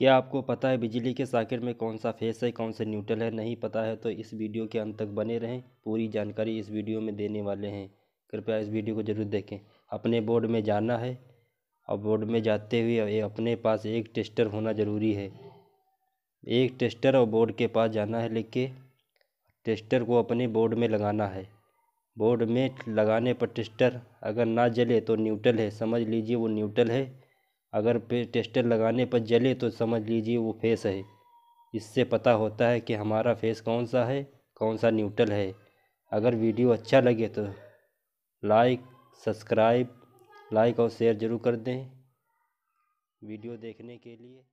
क्या आपको पता है बिजली के साकेट में कौन सा फेस है कौन सा न्यूट्रल है नहीं पता है तो इस वीडियो के अंत तक बने रहें पूरी जानकारी इस वीडियो में देने वाले हैं कृपया इस वीडियो को ज़रूर देखें अपने बोर्ड में जाना है और बोर्ड में जाते हुए अपने पास एक टेस्टर होना ज़रूरी है एक टेस्टर और बोर्ड के पास जाना है लेके टेस्टर को अपने बोर्ड में लगाना है बोर्ड में लगाने पर टेस्टर अगर ना जले तो न्यूट्रल है समझ लीजिए वो न्यूट्रल है अगर पे टेस्टर लगाने पर जले तो समझ लीजिए वो फेस है इससे पता होता है कि हमारा फेस कौन सा है कौन सा न्यूट्रल है अगर वीडियो अच्छा लगे तो लाइक सब्सक्राइब लाइक और शेयर ज़रूर कर दें वीडियो देखने के लिए